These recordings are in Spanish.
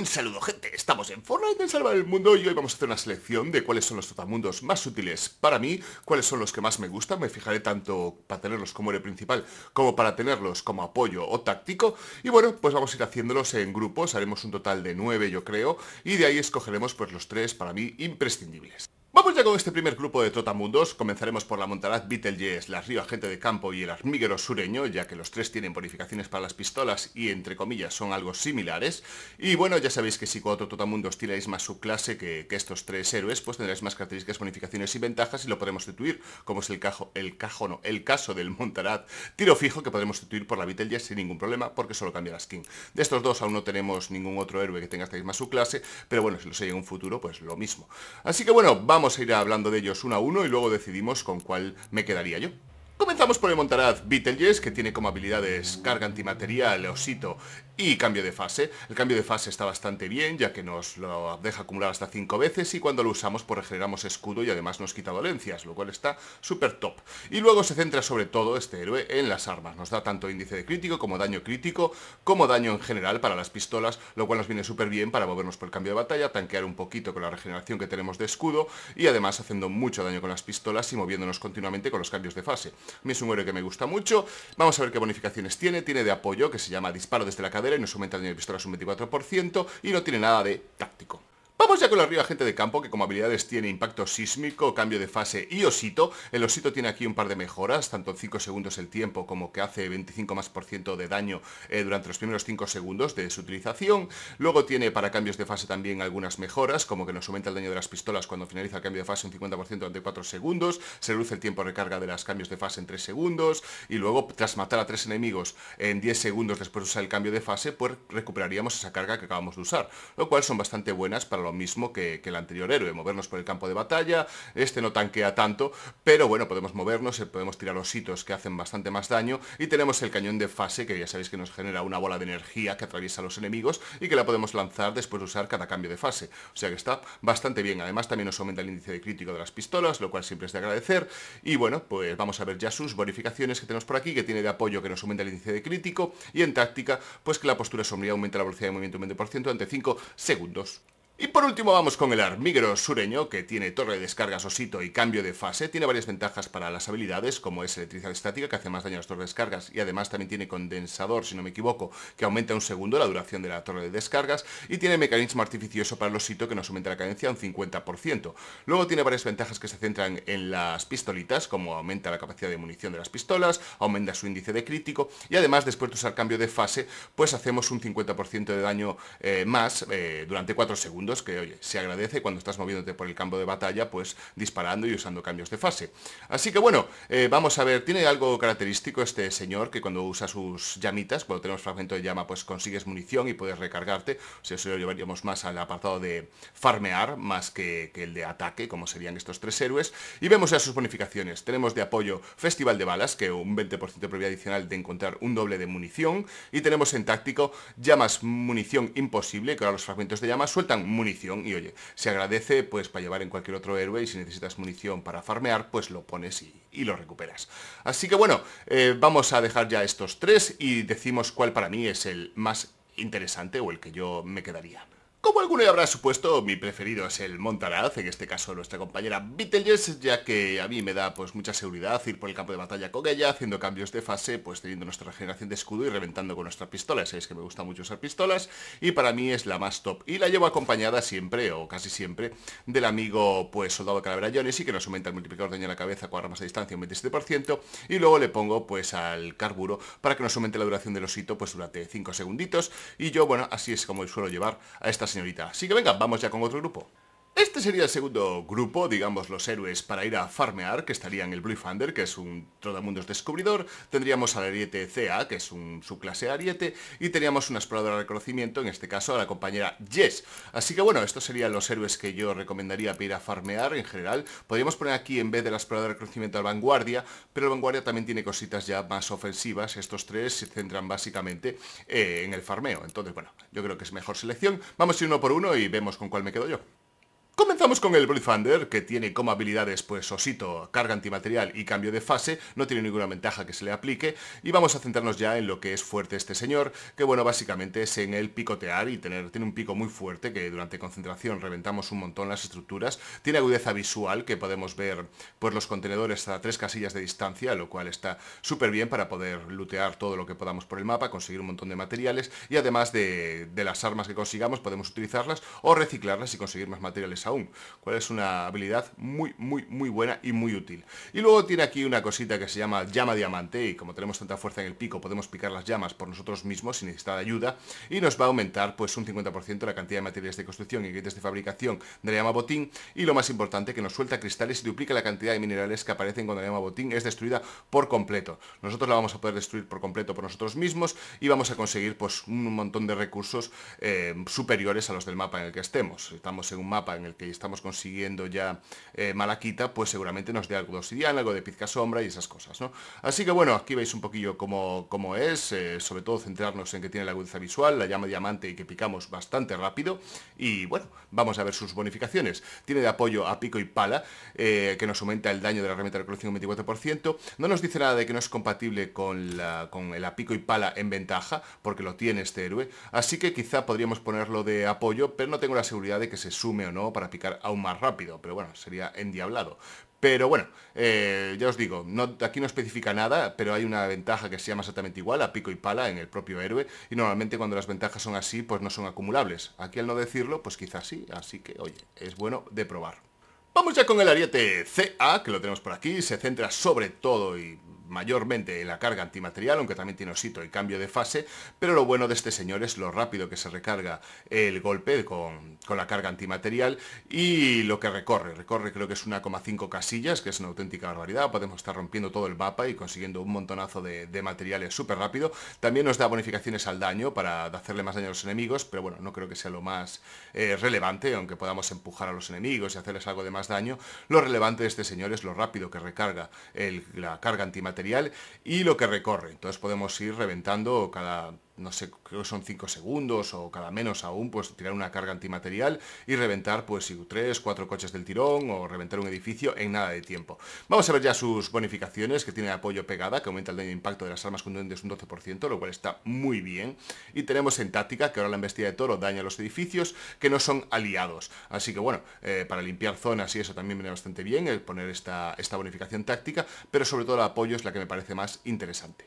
Un saludo gente, estamos en Fortnite en salvar el Mundo y hoy vamos a hacer una selección de cuáles son los totamundos más útiles para mí, cuáles son los que más me gustan, me fijaré tanto para tenerlos como el principal, como para tenerlos como apoyo o táctico, y bueno, pues vamos a ir haciéndolos en grupos, haremos un total de 9 yo creo, y de ahí escogeremos pues los tres para mí imprescindibles. Vamos ya con este primer grupo de Totamundos, comenzaremos por la Montaraz Beetlejuice, la Río gente de Campo y el Armíguero Sureño, ya que los tres tienen bonificaciones para las pistolas y entre comillas son algo similares. Y bueno, ya sabéis que si con otro trotamundos tiráis más subclase que, que estos tres héroes, pues tendréis más características, bonificaciones y ventajas y lo podremos sustituir, como es el cajo, el cajo no, el caso del Montaraz tiro fijo que podremos sustituir por la Beetlejuice sin ningún problema porque solo cambia la skin. De estos dos aún no tenemos ningún otro héroe que tenga esta misma clase, pero bueno, si lo sé en un futuro, pues lo mismo. Así que bueno, vamos Vamos a ir hablando de ellos uno a uno y luego decidimos con cuál me quedaría yo. Comenzamos por el Montaraz Beetlejuice, que tiene como habilidades carga antimaterial, osito y cambio de fase. El cambio de fase está bastante bien, ya que nos lo deja acumular hasta 5 veces y cuando lo usamos pues regeneramos escudo y además nos quita dolencias, lo cual está súper top. Y luego se centra sobre todo este héroe en las armas. Nos da tanto índice de crítico como daño crítico, como daño en general para las pistolas, lo cual nos viene súper bien para movernos por el cambio de batalla, tanquear un poquito con la regeneración que tenemos de escudo y además haciendo mucho daño con las pistolas y moviéndonos continuamente con los cambios de fase. A mí es un héroe que me gusta mucho. Vamos a ver qué bonificaciones tiene. Tiene de apoyo, que se llama disparo desde la cadera y nos aumenta el daño de pistolas un 24%. Y no tiene nada de táctico. Vamos ya con la arriba gente de campo, que como habilidades tiene impacto sísmico, cambio de fase y osito. El osito tiene aquí un par de mejoras, tanto en 5 segundos el tiempo como que hace 25 más por ciento de daño eh, durante los primeros 5 segundos de su utilización. Luego tiene para cambios de fase también algunas mejoras, como que nos aumenta el daño de las pistolas cuando finaliza el cambio de fase un 50% durante 4 segundos, se reduce el tiempo de recarga de los cambios de fase en 3 segundos y luego tras matar a 3 enemigos en 10 segundos después de usar el cambio de fase, pues recuperaríamos esa carga que acabamos de usar, lo cual son bastante buenas para los mismo que, el anterior héroe, movernos por el campo de batalla, este no tanquea tanto, pero bueno, podemos movernos, eh, podemos tirar los hitos que hacen bastante más daño y tenemos el cañón de fase que ya sabéis que nos genera una bola de energía que atraviesa a los enemigos y que la podemos lanzar después de usar cada cambio de fase, o sea que está bastante bien, además también nos aumenta el índice de crítico de las pistolas, lo cual siempre es de agradecer y bueno, pues vamos a ver ya sus bonificaciones que tenemos por aquí, que tiene de apoyo que nos aumenta el índice de crítico y en táctica pues que la postura sombría aumenta la velocidad de movimiento un 20% ante 5 segundos. Y por último vamos con el armigro sureño, que tiene torre de descargas osito y cambio de fase. Tiene varias ventajas para las habilidades, como es electricidad estática, que hace más daño a las torres de descargas, y además también tiene condensador, si no me equivoco, que aumenta un segundo la duración de la torre de descargas, y tiene mecanismo artificioso para el osito, que nos aumenta la cadencia un 50%. Luego tiene varias ventajas que se centran en las pistolitas, como aumenta la capacidad de munición de las pistolas, aumenta su índice de crítico, y además después de usar cambio de fase, pues hacemos un 50% de daño eh, más eh, durante 4 segundos que, oye, se agradece cuando estás moviéndote por el campo de batalla, pues disparando y usando cambios de fase. Así que bueno, eh, vamos a ver, tiene algo característico este señor que cuando usa sus llamitas, cuando tenemos fragmento de llama, pues consigues munición y puedes recargarte. si sea, eso lo llevaríamos más al apartado de farmear, más que, el de ataque, como serían estos tres héroes. Y vemos ya sus bonificaciones. Tenemos de apoyo Festival de Balas, que un 20% de probabilidad adicional de encontrar un doble de munición. Y tenemos en táctico llamas munición imposible, que ahora los fragmentos de llama sueltan munición y oye, se agradece pues para llevar en cualquier otro héroe y si necesitas munición para farmear pues lo pones y, lo recuperas. Así que bueno, eh, vamos a dejar ya estos tres y decimos cuál para mí es el más interesante o el que yo me quedaría. Como alguno ya habrá supuesto, mi preferido es el Montaraz, en este caso nuestra compañera Beetlejuice, ya que a mí me da pues mucha seguridad ir por el campo de batalla con ella, haciendo cambios de fase, pues teniendo nuestra generación de escudo y reventando con nuestra pistola. Sabéis que me gusta mucho usar pistolas y para mí es la más top. Y la llevo acompañada siempre, o casi siempre, del amigo pues soldado Calavera Jones y que nos aumenta el multiplicador de daño a la cabeza con armas a distancia un 27% y luego le pongo pues al carburo para que nos aumente la duración del osito pues durante 5 segunditos y yo bueno así es como suelo llevar a esta señora señorita. Así que venga, vamos ya con otro grupo. Este sería el segundo grupo, digamos los héroes, para ir a farmear, que estarían el Blue Thunder, que es un trotamundos descubridor, tendríamos al ariete CA, que es un subclase ariete, y teníamos una exploradora de reconocimiento, en este caso a la compañera Jess. Así que bueno, estos serían los héroes que yo recomendaría para ir a farmear en general. Podríamos poner aquí en vez de la exploradora de reconocimiento al vanguardia, pero el vanguardia también tiene cositas ya más ofensivas. Estos tres se centran básicamente eh, en el farmeo. Entonces, bueno, yo creo que es mejor selección. Vamos a ir uno por uno y vemos con cuál me quedo yo. Comenzamos con el Blood que tiene como habilidades pues osito, carga antimaterial y cambio de fase, no tiene ninguna ventaja que se le aplique, y vamos a centrarnos ya en lo que es fuerte este señor, que bueno, básicamente es en el picotear y tener, tiene un pico muy fuerte, que durante concentración reventamos un montón las estructuras, tiene agudeza visual, que podemos ver pues los contenedores a tres casillas de distancia, lo cual está súper bien para poder lootear todo lo que podamos por el mapa, conseguir un montón de materiales, y además de, de las armas que consigamos podemos utilizarlas o reciclarlas y conseguir más materiales aún, cual es una habilidad muy, muy, muy buena y muy útil. Y luego tiene aquí una cosita que se llama llama diamante y como tenemos tanta fuerza en el pico podemos picar las llamas por nosotros mismos sin necesitar ayuda y nos va a aumentar pues un 50% la cantidad de materiales de construcción y kits de fabricación de la llama botín y lo más importante que nos suelta cristales y duplica la cantidad de minerales que aparecen cuando la llama botín es destruida por completo. Nosotros la vamos a poder destruir por completo por nosotros mismos y vamos a conseguir pues un montón de recursos eh, superiores a los del mapa en el que estemos. Estamos en un mapa en el que estamos consiguiendo ya eh, Malaquita, pues seguramente nos dé algo de obsidiana, algo de pizca sombra y esas cosas, ¿no? Así que bueno, aquí veis un poquillo cómo, es, eh, sobre todo centrarnos en que tiene la agudeza visual, la llama diamante y que picamos bastante rápido. Y bueno, vamos a ver sus bonificaciones. Tiene de apoyo a pico y pala, eh, que nos aumenta el daño de la herramienta de recolección un 24%. No nos dice nada de que no es compatible con, la, con el a pico y pala en ventaja, porque lo tiene este héroe. Así que quizá podríamos ponerlo de apoyo, pero no tengo la seguridad de que se sume o no para picar aún más rápido, pero bueno, sería endiablado. Pero bueno, eh, ya os digo, no, aquí no especifica nada, pero hay una ventaja que se llama exactamente igual a pico y pala en el propio héroe, y normalmente cuando las ventajas son así, pues no son acumulables. Aquí al no decirlo, pues quizás sí, así que oye, es bueno de probar. Vamos ya con el ariete CA, que lo tenemos por aquí, se centra sobre todo y mayormente la carga antimaterial, aunque también tiene osito y cambio de fase, pero lo bueno de este señor es lo rápido que se recarga el golpe con, la carga antimaterial y lo que recorre. Recorre creo que es 1,5 casillas, que es una auténtica barbaridad, podemos estar rompiendo todo el mapa y consiguiendo un montonazo de, materiales súper rápido. También nos da bonificaciones al daño para hacerle más daño a los enemigos, pero bueno, no creo que sea lo más eh, relevante, aunque podamos empujar a los enemigos y hacerles algo de más daño. Lo relevante de este señor es lo rápido que recarga la carga antimaterial material y lo que recorre. Entonces podemos ir reventando cada no sé, creo que son 5 segundos o cada menos aún, pues tirar una carga antimaterial y reventar pues si 3 4 coches del tirón o reventar un edificio en nada de tiempo. Vamos a ver ya sus bonificaciones, que tiene apoyo pegada, que aumenta el daño de impacto de las armas contundentes un 12%, lo cual está muy bien. Y tenemos en táctica, que ahora la embestida de toro daña los edificios, que no son aliados. Así que bueno, eh, para limpiar zonas y eso también viene bastante bien, el poner esta, esta bonificación táctica, pero sobre todo el apoyo es la que me parece más interesante.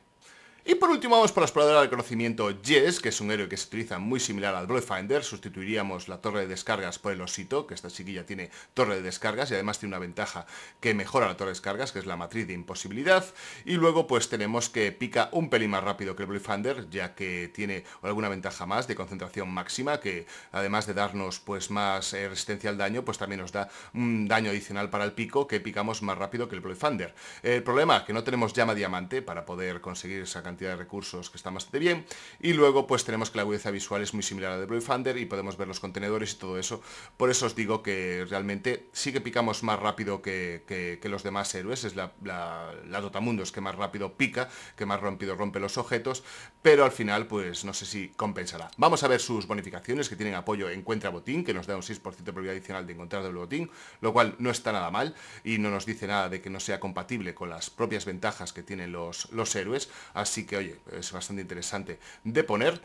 Y por último vamos por la exploradora de conocimiento Jess, que es un héroe que se utiliza muy similar al Bloodfinder, sustituiríamos la torre de descargas por el osito, que esta chiquilla tiene torre de descargas y además tiene una ventaja que mejora la torre de descargas, que es la matriz de imposibilidad, y luego pues tenemos que pica un pelín más rápido que el Bloodfinder, ya que tiene alguna ventaja más de concentración máxima, que además de darnos pues más eh, resistencia al daño, pues también nos da un daño adicional para el pico, que picamos más rápido que el Bloodfinder. El problema es que no tenemos llama diamante para poder conseguir esa cantidad de recursos que está bastante bien. Y luego pues tenemos que la agudeza visual es muy similar a la de Blue Thunder y podemos ver los contenedores y todo eso. Por eso os digo que realmente sí que picamos más rápido que, que, los demás héroes. Es la, la, la Dotamundos que más rápido pica, que más rompido rompe los objetos. Pero al final pues no sé si compensará. Vamos a ver sus bonificaciones que tienen apoyo Encuentra Botín, que nos da un 6% de probabilidad adicional de encontrar doble botín, lo cual no está nada mal y no nos dice nada de que no sea compatible con las propias ventajas que tienen los, los héroes. Así que, oye, es bastante interesante de poner.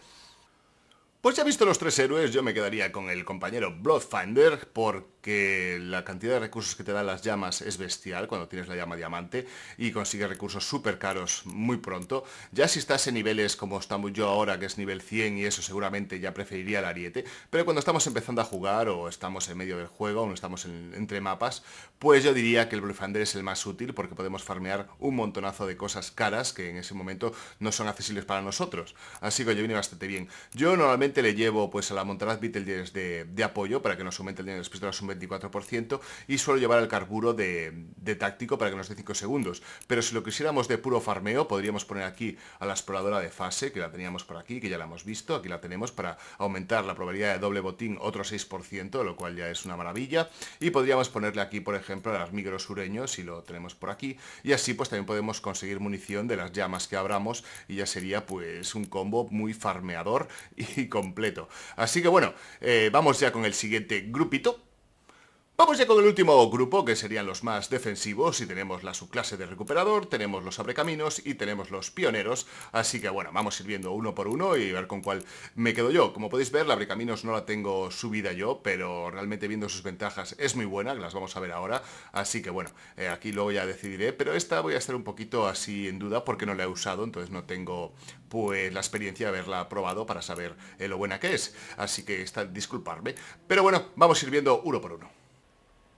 Pues ya visto los tres héroes, yo me quedaría con el compañero Bloodfinder, porque la cantidad de recursos que te dan las llamas es bestial cuando tienes la llama diamante y consigues recursos súper caros muy pronto. Ya si estás en niveles como estamos yo ahora, que es nivel 100 y eso seguramente ya preferiría el ariete, pero cuando estamos empezando a jugar o estamos en medio del juego, o estamos entre mapas, pues yo diría que el Bloodfinder es el más útil porque podemos farmear un montonazo de cosas caras que en ese momento no son accesibles para nosotros. Así que yo viene bastante bien. Yo normalmente le llevo pues a la Montaraz de, apoyo para que nos aumente el dinero de las un 24% y suelo llevar el carburo de, táctico para que nos dé 5 segundos. Pero si lo quisiéramos de puro farmeo, podríamos poner aquí a la exploradora de fase, que la teníamos por aquí, que ya la hemos visto, aquí la tenemos para aumentar la probabilidad de doble botín otro 6%, lo cual ya es una maravilla. Y podríamos ponerle aquí, por ejemplo, a las microsureños sureños, si lo tenemos por aquí. Y así pues también podemos conseguir munición de las llamas que abramos y ya sería pues un combo muy farmeador y con completo. Así que bueno, eh, vamos ya con el siguiente grupito. Vamos ya con el último grupo, que serían los más defensivos, y tenemos la subclase de recuperador, tenemos los abrecaminos y tenemos los pioneros, así que bueno, vamos a ir viendo uno por uno y ver con cuál me quedo yo. Como podéis ver, la abrecaminos no la tengo subida yo, pero realmente viendo sus ventajas es muy buena, las vamos a ver ahora, así que bueno, eh, aquí luego ya decidiré, pero esta voy a estar un poquito así en duda porque no la he usado, entonces no tengo pues la experiencia de haberla probado para saber eh, lo buena que es, así que está disculparme. Pero bueno, vamos a ir viendo uno por uno.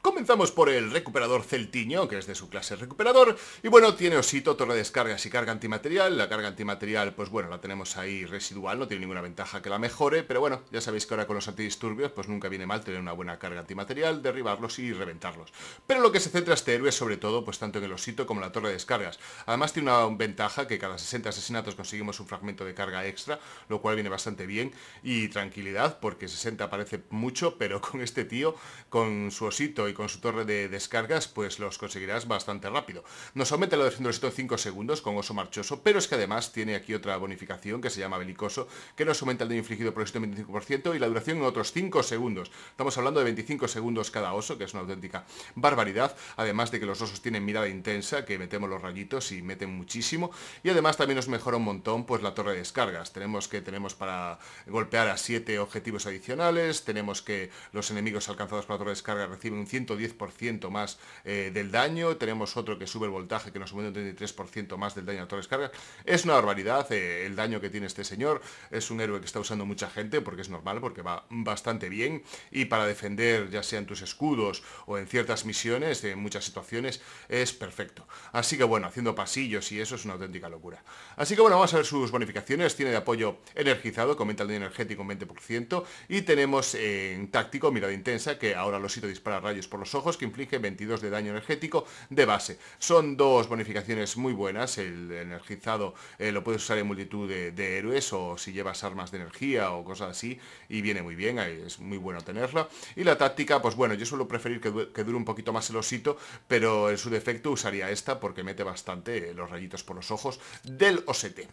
Comenzamos por el recuperador Celtiño, que es de su clase recuperador, y bueno, tiene osito, torre de descargas y carga antimaterial. La carga antimaterial, pues bueno, la tenemos ahí residual, no tiene ninguna ventaja que la mejore, pero bueno, ya sabéis que ahora con los antidisturbios, pues nunca viene mal tener una buena carga antimaterial, derribarlos y reventarlos. Pero lo que se centra este héroe es sobre todo, pues tanto en el osito como en la torre de descargas. Además tiene una ventaja que cada 60 asesinatos conseguimos un fragmento de carga extra, lo cual viene bastante bien, y tranquilidad, porque 60 parece mucho, pero con este tío, con su osito y con su torre de descargas, pues los conseguirás bastante rápido. Nos aumenta la de de en 5 segundos con oso marchoso, pero es que además tiene aquí otra bonificación que se llama belicoso, que nos aumenta el daño infligido por éxito en 25% y la duración en otros 5 segundos. Estamos hablando de 25 segundos cada oso, que es una auténtica barbaridad, además de que los osos tienen mirada intensa, que metemos los rayitos y meten muchísimo, y además también nos mejora un montón pues la torre de descargas. Tenemos que tenemos para golpear a 7 objetivos adicionales, tenemos que los enemigos alcanzados por la torre de descarga reciben un 100 110% más eh, del daño, tenemos otro que sube el voltaje que nos aumenta un 33% más del daño a todas las cargas. Es una barbaridad eh, el daño que tiene este señor, es un héroe que está usando mucha gente porque es normal, porque va bastante bien y para defender ya sean tus escudos o en ciertas misiones, en muchas situaciones, es perfecto. Así que bueno, haciendo pasillos y eso es una auténtica locura. Así que bueno, vamos a ver sus bonificaciones, tiene de apoyo energizado, comenta el daño energético un 20% y tenemos eh, en táctico mirada intensa que ahora lo siento dispara rayos por los ojos que inflige 22 de daño energético de base. Son dos bonificaciones muy buenas, el energizado eh, lo puedes usar en multitud de, héroes o si llevas armas de energía o cosas así y viene muy bien, es muy bueno tenerla. Y la táctica, pues bueno, yo suelo preferir que, que dure un poquito más el osito, pero en su defecto usaría esta porque mete bastante eh, los rayitos por los ojos del osete.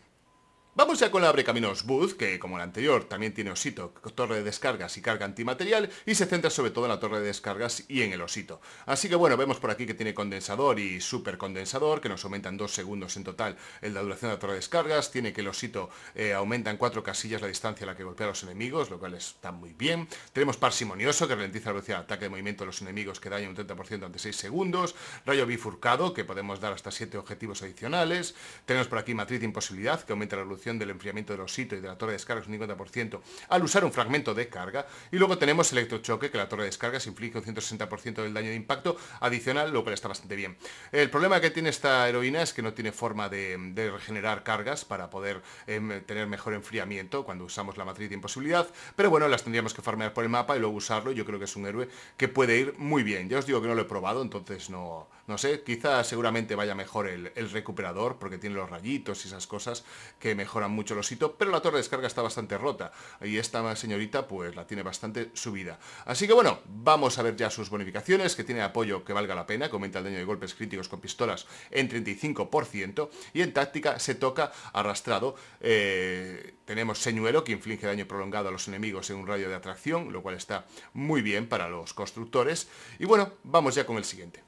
Vamos ya con la Caminos Booth, que como la anterior también tiene osito, torre de descargas y carga antimaterial, y se centra sobre todo en la torre de descargas y en el osito. Así que bueno, vemos por aquí que tiene condensador y supercondensador, que nos aumentan 2 segundos en total en la duración de la torre de descargas, tiene que el osito eh, aumenta en 4 casillas la distancia a la que golpea a los enemigos, lo cual está muy bien. Tenemos parsimonioso, que ralentiza la velocidad de ataque de movimiento de los enemigos, que daña un 30% ante 6 segundos. Rayo bifurcado, que podemos dar hasta 7 objetivos adicionales. Tenemos por aquí matriz de imposibilidad, que aumenta la velocidad del enfriamiento de los osito y de la torre de descarga es un 50% al usar un fragmento de carga. Y luego tenemos electrochoque, que la torre de descarga se inflige un 160% del daño de impacto adicional, lo cual está bastante bien. El problema que tiene esta heroína es que no tiene forma de, regenerar cargas para poder em, tener mejor enfriamiento cuando usamos la matriz de imposibilidad, pero bueno, las tendríamos que farmear por el mapa y luego usarlo. Yo creo que es un héroe que puede ir muy bien. Ya os digo que no lo he probado, entonces no, no sé, quizás seguramente vaya mejor el, el recuperador porque tiene los rayitos y esas cosas que mejor mucho los pero la torre de descarga está bastante rota y esta señorita pues la tiene bastante subida. Así que bueno, vamos a ver ya sus bonificaciones, que tiene apoyo que valga la pena, comenta el daño de golpes críticos con pistolas en 35% y en táctica se toca arrastrado. Eh, tenemos señuelo que inflige daño prolongado a los enemigos en un radio de atracción, lo cual está muy bien para los constructores. Y bueno, vamos ya con el siguiente.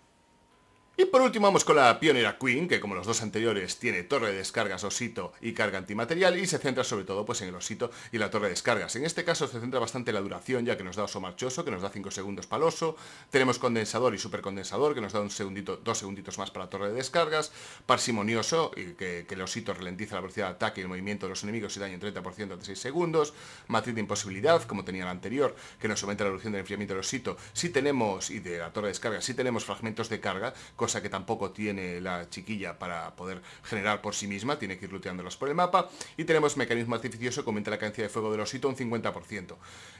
Y por último vamos con la Pionera Queen, que como los dos anteriores tiene torre de descargas osito y carga antimaterial y se centra sobre todo pues en el osito y la torre de descargas. En este caso se centra bastante en la duración ya que nos da oso marchoso, que nos da 5 segundos para el oso. Tenemos condensador y supercondensador que nos da un segundito, dos segunditos más para la torre de descargas. Parsimonioso, y que, el osito ralentiza la velocidad de ataque y el movimiento de los enemigos y daño en 30% de 6 segundos. Matriz de imposibilidad, como tenía la anterior, que nos aumenta la reducción del enfriamiento del osito. Si tenemos, y de la torre de descargas, si tenemos fragmentos de carga, que tampoco tiene la chiquilla para poder generar por sí misma, tiene que ir luteándolas por el mapa. Y tenemos mecanismo artificioso que aumenta la cantidad de fuego del osito un 50%.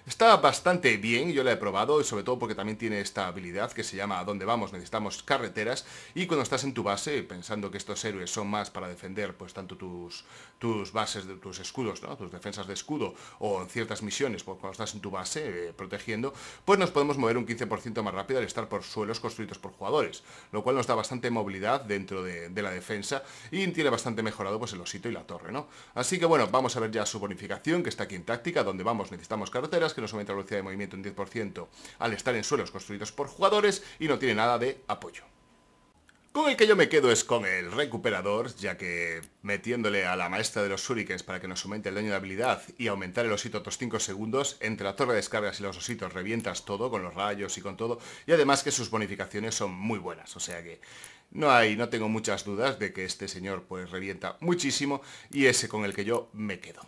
Está bastante bien, yo la he probado, y sobre todo porque también tiene esta habilidad que se llama ¿A dónde vamos? Necesitamos carreteras. Y cuando estás en tu base, pensando que estos héroes son más para defender pues tanto tus, tus bases, de, tus escudos, tus defensas de escudo, o en ciertas misiones, pues cuando estás en tu base eh, protegiendo, pues nos podemos mover un 15% más rápido al estar por suelos construidos por jugadores, lo cual nos da bastante movilidad dentro de, la defensa y tiene bastante mejorado pues el osito y la torre, ¿no? Así que bueno, vamos a ver ya su bonificación, que está aquí en táctica, donde vamos, necesitamos carreteras, que nos aumenta la velocidad de movimiento un 10% al estar en suelos construidos por jugadores y no tiene nada de apoyo. Con el que yo me quedo es con el recuperador, ya que metiéndole a la maestra de los shurikens para que nos aumente el daño de habilidad y aumentar el osito otros 5 segundos, entre la torre de descargas y los ositos revientas todo, con los rayos y con todo, y además que sus bonificaciones son muy buenas, o sea que no hay, no tengo muchas dudas de que este señor pues revienta muchísimo y ese con el que yo me quedo.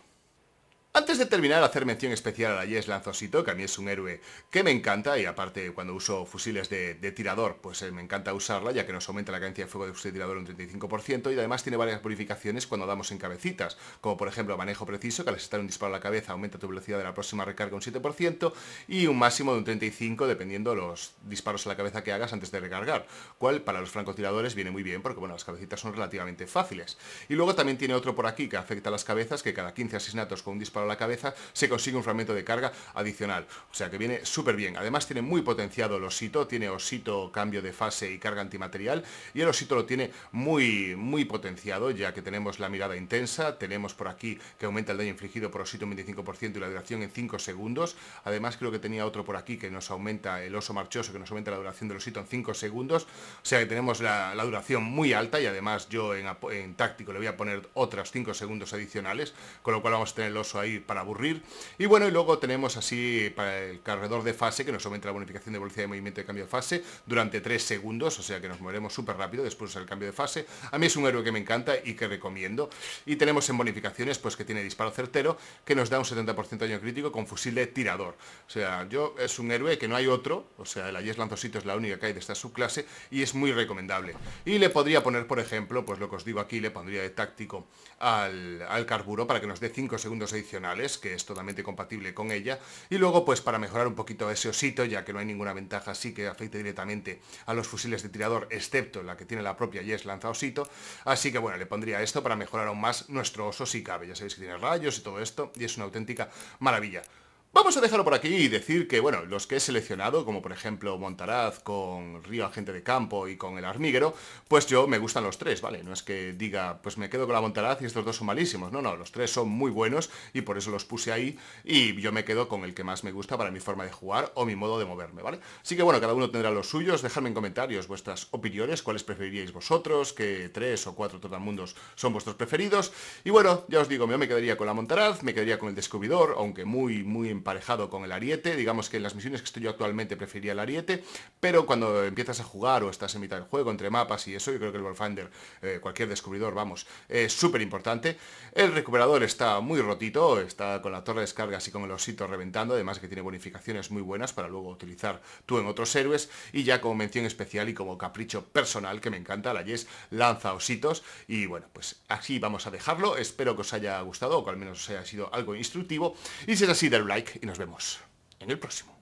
Antes de terminar, hacer mención especial a la Yes Lanzosito, que a mí es un héroe que me encanta, y aparte cuando uso fusiles de, tirador, pues eh, me encanta usarla, ya que nos aumenta la cadencia de fuego de fusil tirador un 35%, y además tiene varias purificaciones cuando damos en cabecitas, como por ejemplo manejo preciso, que al estar un disparo a la cabeza aumenta tu velocidad de la próxima recarga un 7%, y un máximo de un 35% dependiendo los disparos a la cabeza que hagas antes de recargar, cual para los francotiradores viene muy bien, porque bueno, las cabecitas son relativamente fáciles. Y luego también tiene otro por aquí que afecta a las cabezas, que cada 15 asesinatos con un disparo a la cabeza se consigue un fragmento de carga adicional. O sea que viene súper bien. Además tiene muy potenciado el osito, tiene osito cambio de fase y carga antimaterial y el osito lo tiene muy, muy potenciado ya que tenemos la mirada intensa, tenemos por aquí que aumenta el daño infligido por osito un 25% y la duración en 5 segundos. Además creo que tenía otro por aquí que nos aumenta el oso marchoso, que nos aumenta la duración del osito en 5 segundos. O sea que tenemos la, duración muy alta y además yo en, táctico le voy a poner otras 5 segundos adicionales, con lo cual vamos a tener el oso ahí para aburrir. Y bueno, y luego tenemos así para el cargador de fase que nos aumenta la bonificación de velocidad de movimiento de cambio de fase durante 3 segundos, o sea que nos moveremos súper rápido después del cambio de fase. A mí es un héroe que me encanta y que recomiendo. Y tenemos en bonificaciones pues que tiene disparo certero, que nos da un 70% de daño crítico con fusil de tirador. O sea, yo es un héroe que no hay otro, o sea, el Ayes Lanzosito es la única que hay de esta subclase y es muy recomendable. Y le podría poner, por ejemplo, pues lo que os digo aquí, le pondría de táctico al, al carburo para que nos dé 5 segundos adicionales que es totalmente compatible con ella. Y luego, pues para mejorar un poquito ese osito, ya que no hay ninguna ventaja así que afecte directamente a los fusiles de tirador, excepto la que tiene la propia Yes lanza osito Así que bueno, le pondría esto para mejorar aún más nuestro oso si cabe. Ya sabéis que tiene rayos y todo esto, y es una auténtica maravilla. Vamos a dejarlo por aquí y decir que, bueno, los que he seleccionado, como por ejemplo Montaraz con Río Agente de Campo y con El Armíguero, pues yo me gustan los tres, ¿vale? No es que diga, pues me quedo con la Montaraz y estos dos son malísimos, no, no, los tres son muy buenos y por eso los puse ahí y yo me quedo con el que más me gusta para mi forma de jugar o mi modo de moverme, ¿vale? Así que bueno, cada uno tendrá los suyos, dejadme en comentarios vuestras opiniones, cuáles preferiríais vosotros, que tres o cuatro mundos son vuestros preferidos y bueno, ya os digo, yo me quedaría con la Montaraz, me quedaría con el Descubridor, aunque muy, muy emparejado con el ariete. Digamos que en las misiones que estoy yo actualmente preferiría el ariete, pero cuando empiezas a jugar o estás en mitad del juego, entre mapas y eso, yo creo que el Warfinder, eh, cualquier descubridor, vamos, es súper importante. El recuperador está muy rotito, está con la torre de descarga así con el osito reventando, además que tiene bonificaciones muy buenas para luego utilizar tú en otros héroes. Y ya como mención especial y como capricho personal que me encanta, la Yes lanza ositos. Y bueno, pues así vamos a dejarlo. Espero que os haya gustado o que al menos os haya sido algo instructivo. Y si es así, del like y nos vemos en el próximo.